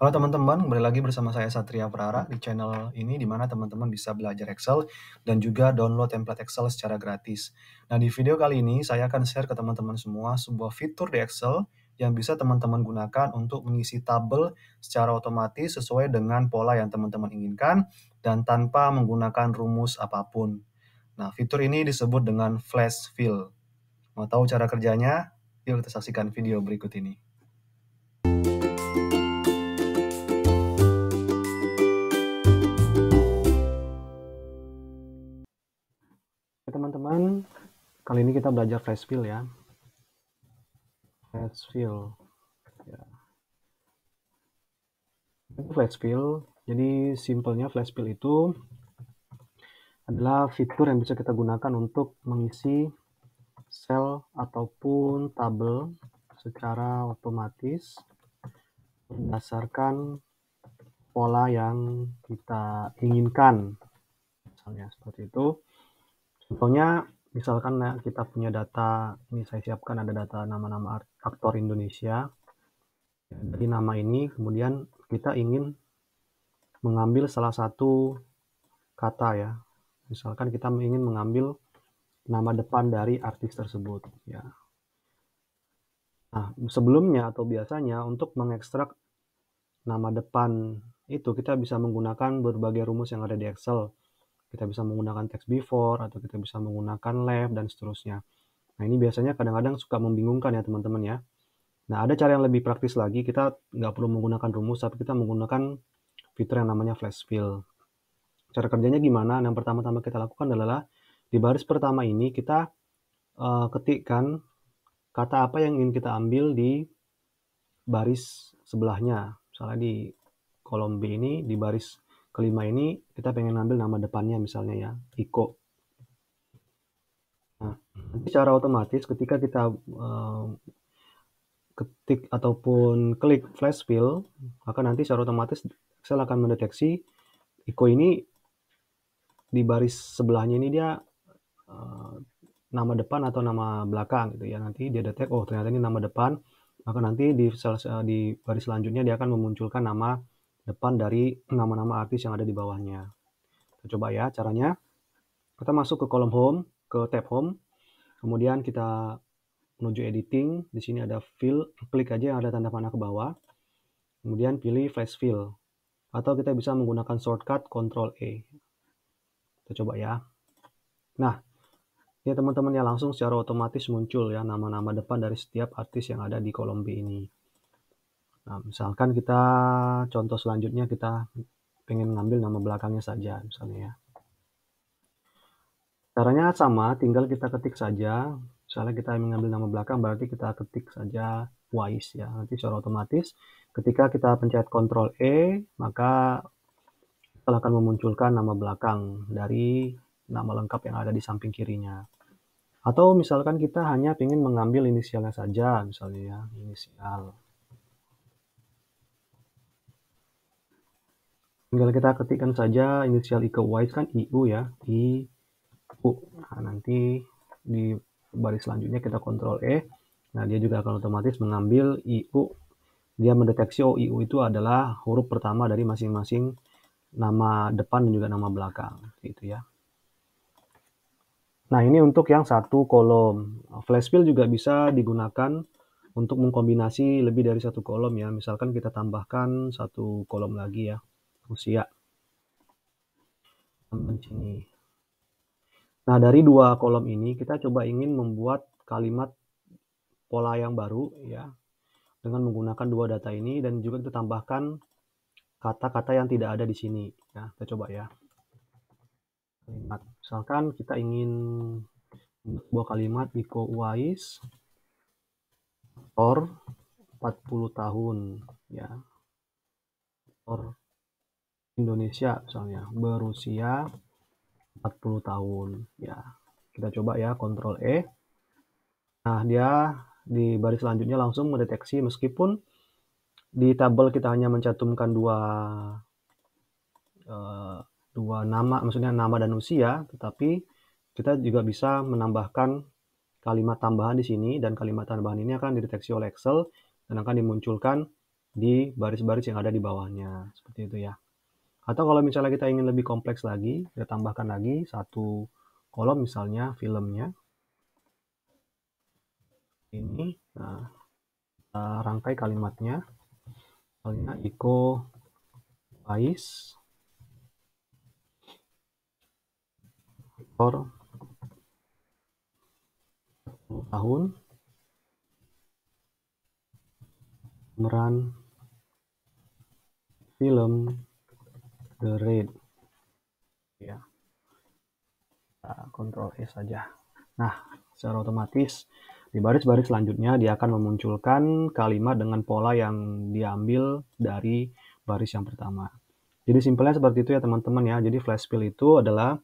Halo teman-teman, kembali lagi bersama saya Satria Prara di channel ini di mana teman-teman bisa belajar Excel dan juga download template Excel secara gratis. Nah, di video kali ini saya akan share ke teman-teman semua sebuah fitur di Excel yang bisa teman-teman gunakan untuk mengisi tabel secara otomatis sesuai dengan pola yang teman-teman inginkan dan tanpa menggunakan rumus apapun. Nah, fitur ini disebut dengan flash fill. Mau tahu cara kerjanya? Yuk kita saksikan video berikut ini. Kali ini kita belajar flash fill ya. Flash fill. Ya. Itu flash fill. Jadi simpelnya flash fill itu adalah fitur yang bisa kita gunakan untuk mengisi sel ataupun tabel secara otomatis berdasarkan pola yang kita inginkan misalnya seperti itu contohnya misalkan eh, kita punya data, ini saya siapkan ada data nama-nama aktor Indonesia. Dari nama ini kemudian kita ingin mengambil salah satu kata ya. Misalkan kita ingin mengambil nama depan dari artis tersebut ya. Nah, sebelumnya atau biasanya untuk mengekstrak nama depan itu kita bisa menggunakan berbagai rumus yang ada di Excel kita bisa menggunakan text before atau kita bisa menggunakan left dan seterusnya. Nah ini biasanya kadang-kadang suka membingungkan ya teman-teman ya. Nah ada cara yang lebih praktis lagi kita nggak perlu menggunakan rumus tapi kita menggunakan fitur yang namanya flash fill. Cara kerjanya gimana? Yang pertama-tama kita lakukan adalah di baris pertama ini kita uh, ketikkan kata apa yang ingin kita ambil di baris sebelahnya. Misalnya di kolom B ini di baris kelima ini kita pengen ngambil nama depannya misalnya ya Iko. Nah, hmm. nanti secara otomatis ketika kita uh, ketik ataupun klik flash fill, maka nanti secara otomatis Excel akan mendeteksi Iko ini di baris sebelahnya ini dia uh, nama depan atau nama belakang gitu ya. Nanti dia detek oh ternyata ini nama depan, maka nanti di di baris selanjutnya dia akan memunculkan nama depan dari nama-nama artis yang ada di bawahnya. Kita coba ya caranya. Kita masuk ke kolom home, ke tab home. Kemudian kita menuju editing. Di sini ada fill, klik aja yang ada tanda panah ke bawah. Kemudian pilih flash fill. Atau kita bisa menggunakan shortcut Ctrl A. E. Kita coba ya. Nah, ini teman-teman ya langsung secara otomatis muncul ya nama-nama depan dari setiap artis yang ada di kolom B ini. Nah, misalkan kita contoh selanjutnya kita pengen ngambil nama belakangnya saja misalnya ya. Caranya sama, tinggal kita ketik saja. Misalnya kita mengambil nama belakang berarti kita ketik saja wise ya. Nanti secara otomatis ketika kita pencet Ctrl E maka akan memunculkan nama belakang dari nama lengkap yang ada di samping kirinya. Atau misalkan kita hanya ingin mengambil inisialnya saja misalnya ya, inisial tinggal kita ketikkan saja inisial Ike Wise kan IU ya I U nah, nanti di baris selanjutnya kita kontrol E nah dia juga akan otomatis mengambil IU dia mendeteksi oh IU itu adalah huruf pertama dari masing-masing nama depan dan juga nama belakang gitu ya nah ini untuk yang satu kolom flash fill juga bisa digunakan untuk mengkombinasi lebih dari satu kolom ya misalkan kita tambahkan satu kolom lagi ya Rusia. sini. Nah dari dua kolom ini kita coba ingin membuat kalimat pola yang baru ya dengan menggunakan dua data ini dan juga kita tambahkan kata-kata yang tidak ada di sini. ya. kita coba ya kalimat. Misalkan kita ingin buat kalimat Iko Uwais or 40 tahun ya or Indonesia misalnya berusia 40 tahun ya kita coba ya kontrol E nah dia di baris selanjutnya langsung mendeteksi meskipun di tabel kita hanya mencantumkan dua eh, dua nama maksudnya nama dan usia tetapi kita juga bisa menambahkan kalimat tambahan di sini dan kalimat tambahan ini akan dideteksi oleh Excel dan akan dimunculkan di baris-baris yang ada di bawahnya seperti itu ya atau kalau misalnya kita ingin lebih kompleks lagi, kita tambahkan lagi satu kolom misalnya filmnya. Ini, nah, rangkai kalimatnya. Misalnya Iko Pais, Or, tahun, meran film the rate ya nah, kontrol S saja nah secara otomatis di baris-baris selanjutnya dia akan memunculkan kalimat dengan pola yang diambil dari baris yang pertama jadi simpelnya seperti itu ya teman-teman ya jadi flash fill itu adalah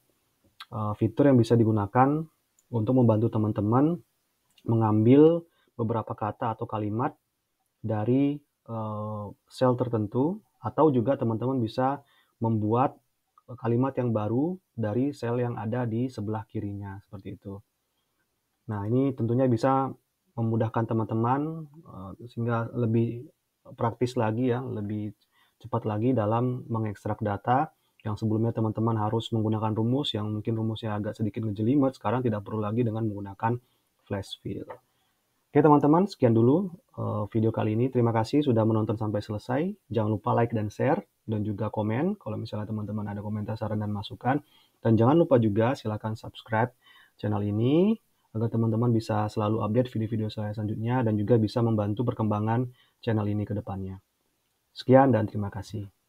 eh, fitur yang bisa digunakan untuk membantu teman-teman mengambil beberapa kata atau kalimat dari uh, sel tertentu atau juga teman-teman bisa membuat eh, kalimat yang baru dari sel yang ada di sebelah kirinya seperti itu. Nah, ini tentunya bisa memudahkan teman-teman eh, sehingga lebih praktis lagi ya, lebih cepat lagi dalam mengekstrak data yang sebelumnya teman-teman harus menggunakan rumus yang mungkin rumusnya agak sedikit ngejelimet, sekarang tidak perlu lagi dengan menggunakan flash fill. Oke teman-teman, sekian dulu eh, video kali ini. Terima kasih sudah menonton sampai selesai. Jangan lupa like dan share dan juga komen kalau misalnya teman-teman ada komentar, saran, dan masukan. Dan jangan lupa juga silakan subscribe channel ini agar teman-teman bisa selalu update video-video saya selanjutnya dan juga bisa membantu perkembangan channel ini ke depannya. Sekian dan terima kasih.